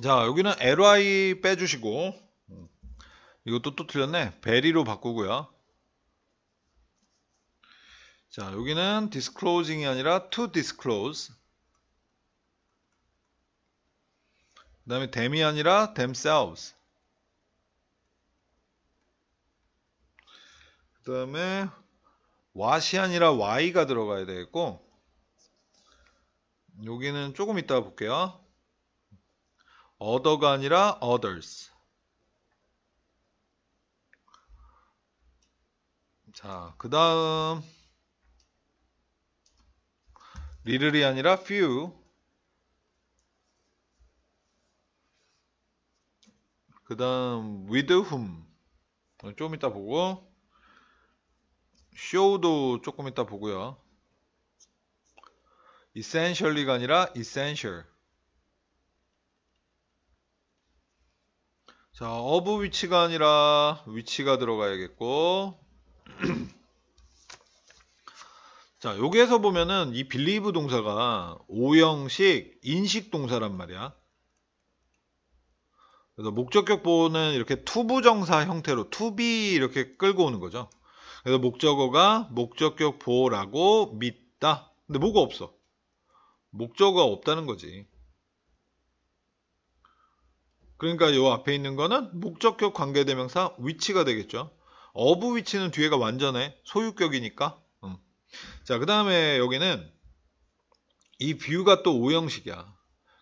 자, 여기는 li 빼주시고 이것도 또 틀렸네. 베리로 바꾸고요. 자, 여기는 disclosing이 아니라 to disclose. 그 다음에 them이 아니라 themselves. 그 다음에 what이 아니라 why가 들어가야 되겠고 여기는 조금 이따 볼게요. other가 아니라 others. 자, 그 다음 little이 아니라 few 그 다음 with whom 조금 이따 보고 show도 조금 이따 보고요 essentially가 아니라 essential 자, 어부 위치가 아니라 위치가 들어가야겠고. 자, 여기에서 보면은 이 believe 동사가 오형식 인식 동사란 말이야. 그래서 목적격 보호는 이렇게 투부정사 형태로 투비 이렇게 끌고 오는 거죠. 그래서 목적어가 목적격 보호라고 믿다. 근데 뭐가 없어. 목적어가 없다는 거지. 그러니까 요 앞에 있는 거는 목적격 관계대명사 위치가 되겠죠. 어부 위치는 뒤에가 완전해. 소유격이니까. 음. 자, 그 다음에 여기는 이비유가또 오형식이야.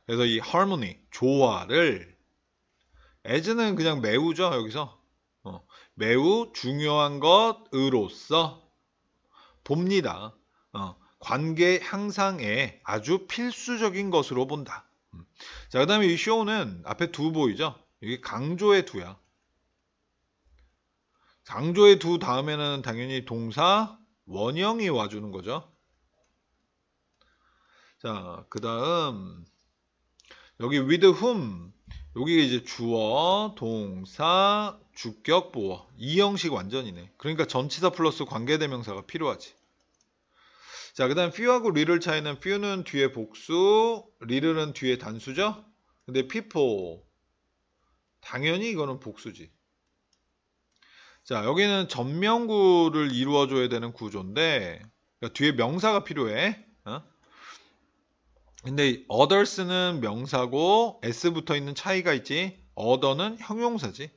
그래서 이 harmony, 조화를 as는 그냥 매우죠. 여기서. 어, 매우 중요한 것으로서 봅니다. 어, 관계 향상에 아주 필수적인 것으로 본다. 자, 그 다음에 이쇼는 앞에 두 보이죠? 이게 강조의 두야. 강조의 두 다음에는 당연히 동사 원형이 와주는 거죠. 자, 그 다음 여기 with whom 여기 이제 주어, 동사, 주격 보어 이 형식 완전이네. 그러니까 전치사 플러스 관계대명사가 필요하지. 자, 그 다음 few하고 리를 차이는 few는 뒤에 복수, 리를은 뒤에 단수죠? 근데 people, 당연히 이거는 복수지. 자, 여기는 전명구를 이루어줘야 되는 구조인데, 그러니까 뒤에 명사가 필요해. 어? 근데 others는 명사고 s부터 있는 차이가 있지, other는 형용사지.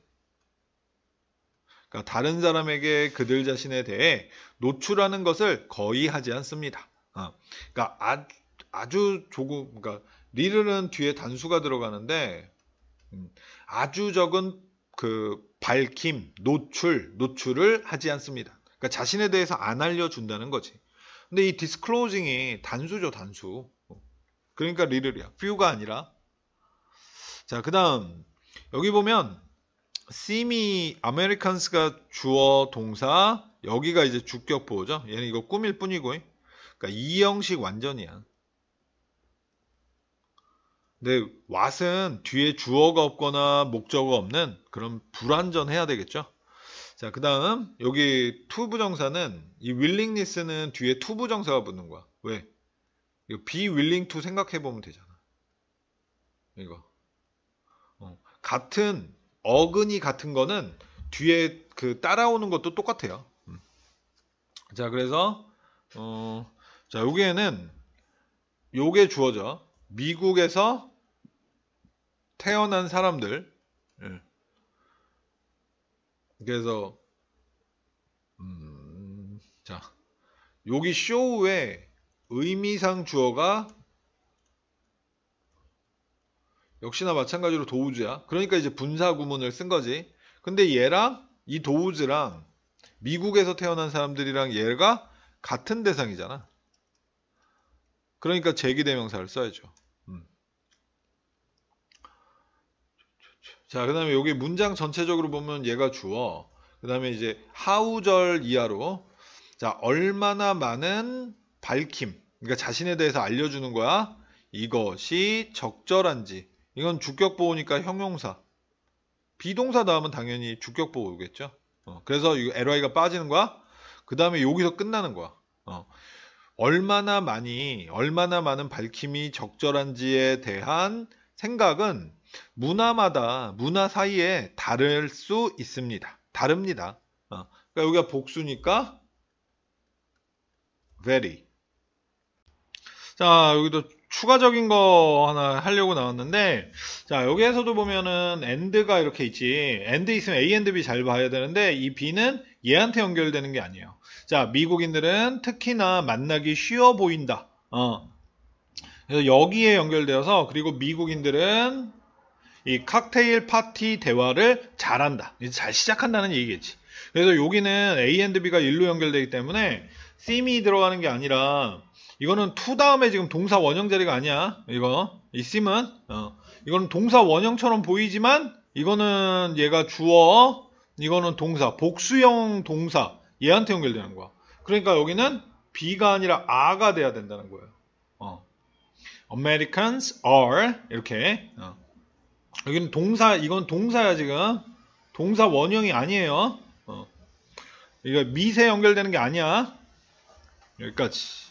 그러니까 다른 사람에게 그들 자신에 대해 노출하는 것을 거의 하지 않습니다. 어. 그러니까 아, 아주 조금 그러니까 리르는 뒤에 단수가 들어가는데 음, 아주 적은 그 밝힘, 노출, 노출을 하지 않습니다. 그러니까 자신에 대해서 안 알려준다는 거지. 근데 이 디스클로징이 단수죠, 단수. 그러니까 리를이야. 뷰가 아니라. 자, 그 다음. 여기 보면 seem이 Americans가 주어 동사 여기가 이제 주격 보호죠. 얘는 이거 꿈일 뿐이고. 그러니까 이 형식 완전이야. 근데 what은 뒤에 주어가 없거나 목적어 없는 그런 불완전해야 되겠죠. 자, 그 다음 여기 to 부정사는 이 willingness는 뒤에 to 부정사가 붙는 거야. 왜? 이거 be willing to 생각해보면 되잖아. 이거. 어, 같은 어근이 같은 거는 뒤에 그 따라오는 것도 똑같아요. 음. 자, 그래서 어, 자, 여기에는 요게 주어져. 미국에서 태어난 사람들. 예. 그래서 음, 자, 여기 쇼의 의미상 주어가 역시나 마찬가지로 도우즈야. 그러니까 이제 분사 구문을 쓴 거지. 근데 얘랑 이 도우즈랑 미국에서 태어난 사람들이랑 얘가 같은 대상이잖아. 그러니까 제기대명사를 써야죠. 음. 자, 그 다음에 여기 문장 전체적으로 보면 얘가 주어. 그 다음에 이제 하우절 이하로. 자, 얼마나 많은 밝힘. 그러니까 자신에 대해서 알려주는 거야. 이것이 적절한지. 이건 주격보호니까 형용사. 비동사 다음은 당연히 주격보호겠죠. 어, 그래서 이 LY가 빠지는 거야. 그 다음에 여기서 끝나는 거야. 어, 얼마나 많이, 얼마나 많은 밝힘이 적절한지에 대한 생각은 문화마다, 문화 사이에 다를 수 있습니다. 다릅니다. 어, 그러니까 여기가 복수니까 very. 자, 여기도 추가적인 거 하나 하려고 나왔는데 자 여기에서도 보면은 엔드가 이렇게 있지 엔드 있으면 A 엔드 B 잘 봐야 되는데 이 B는 얘한테 연결되는 게 아니에요 자 미국인들은 특히나 만나기 쉬워 보인다 어 그래서 여기에 연결되어서 그리고 미국인들은 이 칵테일 파티 대화를 잘한다 잘 시작한다는 얘기겠지 그래서 여기는 A and B가 1로 연결되기 때문에 s e 이 들어가는 게 아니라 이거는 to 다음에 지금 동사 원형 자리가 아니야. 이거 있으면 어. 이거는 동사 원형처럼 보이지만 이거는 얘가 주어, 이거는 동사, 복수형 동사 얘한테 연결되는 거야. 그러니까 여기는 B가 아니라 R가 돼야 된다는 거예요. 어. Americans are 이렇게 어. 여기는 동사, 이건 동사야 지금 동사 원형이 아니에요. 어. 이거 미세 연결되는 게 아니야. 여기까지.